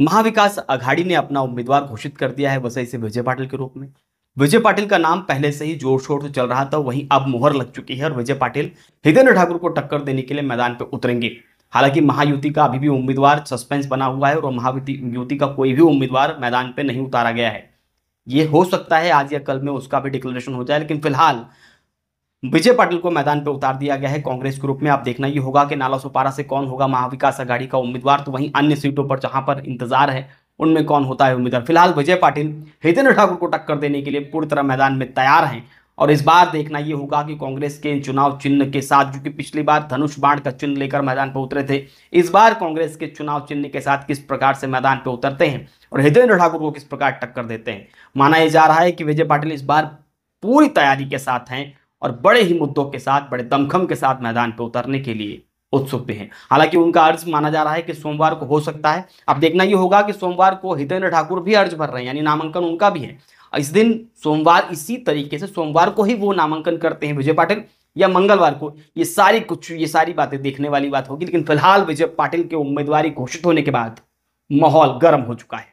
महाविकास आघाड़ी ने अपना उम्मीदवार घोषित कर दिया है वसई से विजय पाटिल के रूप में विजय पाटिल का नाम पहले से ही जोर शोर से चल रहा था वहीं अब मोहर लग चुकी है और विजय पाटिल हितेंद्र ठाकुर को टक्कर देने के लिए मैदान पर उतरेंगे हालांकि महायुति का अभी भी उम्मीदवार सस्पेंस बना हुआ है और महायुति का कोई भी उम्मीदवार मैदान पर नहीं उतारा गया है ये हो सकता है आज या कल में उसका भी डिक्लेरेशन हो जाए लेकिन फिलहाल विजय पाटिल को मैदान पर उतार दिया गया है कांग्रेस ग्रुप में आप देखना ये होगा कि नाला सुपारा से कौन होगा महाविकास आघाड़ी का उम्मीदवार तो वहीं अन्य सीटों पर जहां पर इंतजार है उनमें कौन होता है उम्मीदवार फिलहाल विजय पाटिल हितेंद्र ठाकुर को टक्कर देने के लिए पूरी तरह मैदान में तैयार हैं और इस बार देखना ये होगा कि कांग्रेस के चुनाव चिन्ह के साथ जो कि पिछली बार धनुष बाण का चिन्ह लेकर मैदान पर उतरे थे इस बार कांग्रेस के चुनाव चिन्ह के साथ किस प्रकार से मैदान पर उतरते हैं और हितेंद्र ठाकुर को किस प्रकार टक्कर देते हैं माना यह जा रहा है कि विजय पाटिल इस बार पूरी तैयारी के साथ हैं और बड़े ही मुद्दों के साथ बड़े दमखम के साथ मैदान पर उतरने के लिए उत्सुक भी हैं हालांकि उनका अर्ज माना जा रहा है कि सोमवार को हो सकता है अब देखना ये होगा कि सोमवार को हितेंद्र ठाकुर भी अर्ज भर रहे हैं यानी नामांकन उनका भी है इस दिन सोमवार इसी तरीके से सोमवार को ही वो नामांकन करते हैं विजय पाटिल या मंगलवार को ये सारी कुछ ये सारी बातें देखने वाली बात होगी लेकिन फिलहाल विजय पाटिल के उम्मीदवारी घोषित होने के बाद माहौल गर्म हो चुका है